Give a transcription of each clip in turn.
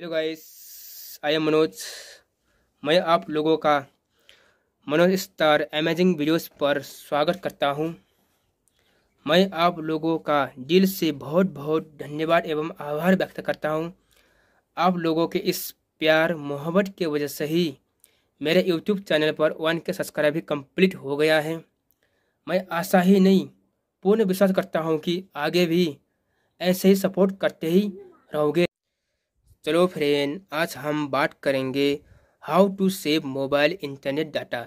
hello guys I am Manoj मैं आप लोगों का मनोज स्टार अमेजिंग वीडियोस पर स्वागत करता हूं मैं आप लोगों का दिल से बहुत बहुत धन्यवाद एवं आभार व्यक्त करता हूं आप लोगों के इस प्यार मोहब्बत के वजह से ही मेरे यूट्यूब चैनल पर वन के सब्सक्राइब भी कंप्लीट हो गया है मैं आशा ही नहीं पूर्ण विश्वास करता हूँ कि आगे भी ऐसे ही सपोर्ट करते ही रहोगे चलो फ्रेंड आज हम बात करेंगे how to save mobile internet data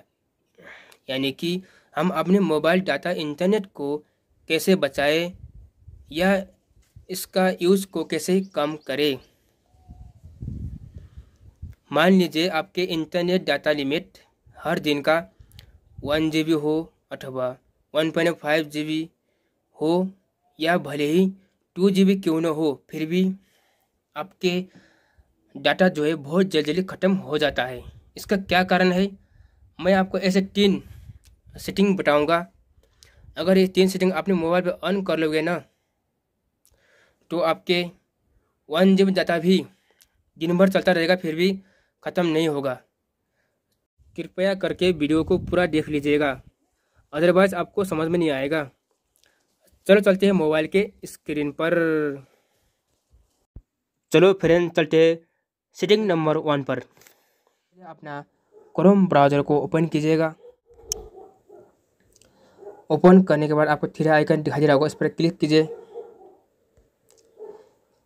यानी कि हम अपने मोबाइल डाटा इंटरनेट को कैसे बचाएं या इसका यूज को कैसे कम करें मान लीजिए आपके इंटरनेट डाटा लिमिट हर दिन का वन जी हो अथवा वन पॉइंट फाइव जी हो या भले ही टू जी क्यों न हो फिर भी आपके डाटा जो है बहुत जल्दी जल्दी ख़त्म हो जाता है इसका क्या कारण है मैं आपको ऐसे तीन सेटिंग बताऊंगा अगर ये तीन सेटिंग आपने मोबाइल पर ऑन कर लोगे ना तो आपके वन जी डाटा भी दिन भर चलता रहेगा फिर भी ख़त्म नहीं होगा कृपया करके वीडियो को पूरा देख लीजिएगा अदरवाइज़ आपको समझ में नहीं आएगा चलो चलते हैं मोबाइल के स्क्रीन पर चलो फ्रेंड चलते हैं सेटिंग नंबर वन पर अपना क्रोम ब्राउज़र को ओपन कीजिएगा ओपन करने के बाद आपको थ्री आइकन दिखाई दे रहा होगा उस पर क्लिक कीजिए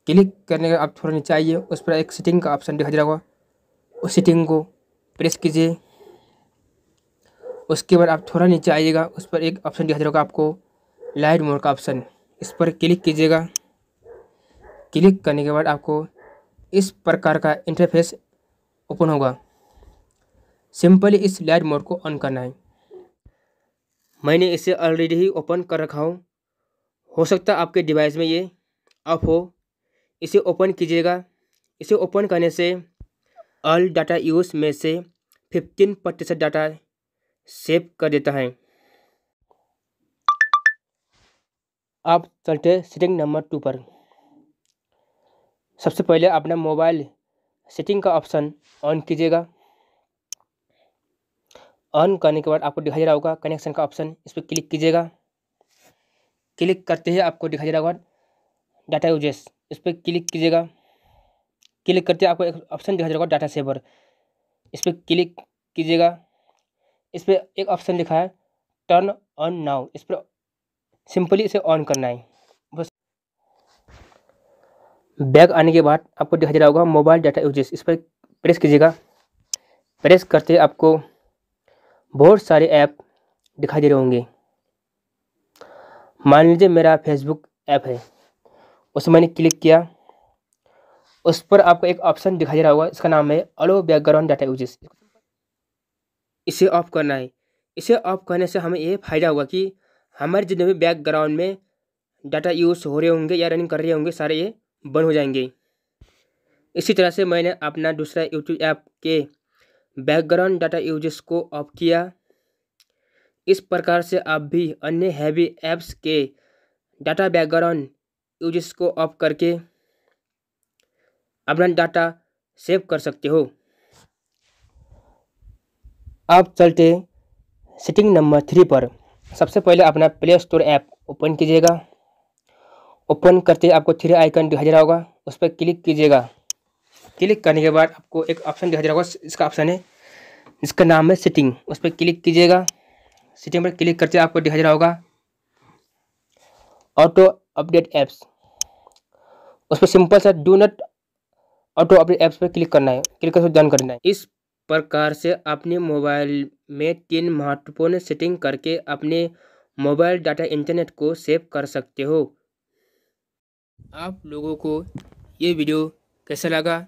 क्लिक करने के बाद आप थोड़ा नीचे आइए उस पर एक सेटिंग का ऑप्शन दिखाई दे रहा होगा उस सेटिंग को प्रेस कीजिए उसके बाद आप थोड़ा नीचे आइएगा उस पर एक ऑप्शन दिखाई दे रहा होगा आपको लाइट मोड का ऑप्शन इस पर क्लिक कीजिएगा क्लिक करने के बाद आपको इस प्रकार का इंटरफेस ओपन होगा सिंपली इस लाइट मोड को ऑन करना है मैंने इसे ऑलरेडी ही ओपन कर रखा हूँ हो सकता है आपके डिवाइस में ये ऑफ हो इसे ओपन कीजिएगा इसे ओपन करने से ऑल डाटा यूज में से फिफ्टीन प्रतिशत डाटा सेव कर देता है आप चलते सेटिंग नंबर टू पर सबसे पहले अपना मोबाइल सेटिंग का ऑप्शन ऑन कीजिएगा ऑन करने के बाद आपको दिखाई दे रहा होगा कनेक्शन का ऑप्शन इस पर क्लिक कीजिएगा क्लिक करते ही आपको दिखाई दे रहा होगा डाटा यूजेस इस पर क्लिक कीजिएगा क्लिक करते आपको एक ऑप्शन दिखाई दे रहा होगा डाटा सेवर इस पर क्लिक कीजिएगा इस पर एक ऑप्शन लिखा है टर्न ऑन नाउ इस पर सिंपली इसे ऑन करना है बैग आने के बाद आपको दिखाई दे रहा होगा मोबाइल डाटा यूजेस इस पर प्रेस कीजिएगा प्रेस करते आपको बहुत सारे ऐप दिखाई दे रहे होंगे मान लीजिए मेरा फेसबुक ऐप है उसे मैंने क्लिक किया उस पर आपको एक ऑप्शन दिखाई दे रहा होगा इसका नाम है अलो बैकग्राउंड डाटा यूजेस इसे ऑफ करना है इसे ऑफ करने से हमें ये फ़ायदा होगा कि हमारे जितने भी बैकग्राउंड में डाटा यूज़ हो रहे होंगे या रनिंग कर रहे होंगे सारे ये बंद हो जाएंगे इसी तरह से मैंने अपना दूसरा यूट्यूब ऐप के बैकग्राउंड डाटा यूजेस को ऑफ किया इस प्रकार से आप भी अन्य हैवी ऐप्स के डाटा बैकग्राउंड यूजेस को ऑफ करके अपना डाटा सेव कर सकते हो आप चलते सेटिंग नंबर थ्री पर सबसे पहले अपना प्ले स्टोर ऐप ओपन कीजिएगा ओपन करते आपको थ्री आइकन दिखाई दे रहा होगा उस पर क्लिक कीजिएगा क्लिक करने के बाद आपको एक ऑप्शन दिखाई दे रहा होगा इसका ऑप्शन है जिसका नाम है सेटिंग उस पर क्लिक कीजिएगा सेटिंग पर क्लिक करते आपको दिखाई दे रहा होगा ऑटो अपडेट ऐप्स उस पर सिंपल सा do not auto update apps पर क्लिक करना है क्लिक करके डन करना है इस प्रकार से अपने मोबाइल में तीन महत्वपूर्ण सेटिंग करके अपने मोबाइल डाटा इंटरनेट को सेव कर सकते हो आप लोगों को ये वीडियो कैसा लगा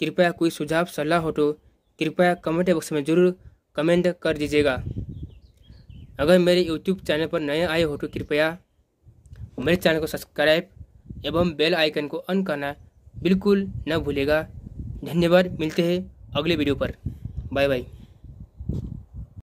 कृपया कोई सुझाव सलाह हो तो कृपया कमेंट बॉक्स में ज़रूर कमेंट कर दीजिएगा अगर मेरे यूट्यूब चैनल पर नए आए हो तो कृपया मेरे चैनल को सब्सक्राइब एवं बेल आइकन को ऑन करना बिल्कुल न भूलेगा धन्यवाद मिलते हैं अगले वीडियो पर बाय बाय